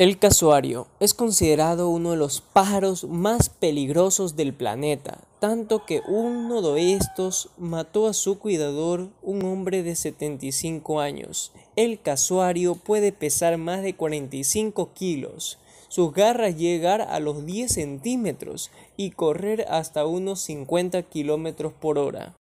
El casuario es considerado uno de los pájaros más peligrosos del planeta, tanto que uno de estos mató a su cuidador, un hombre de 75 años. El casuario puede pesar más de 45 kilos, sus garras llegar a los 10 centímetros y correr hasta unos 50 kilómetros por hora.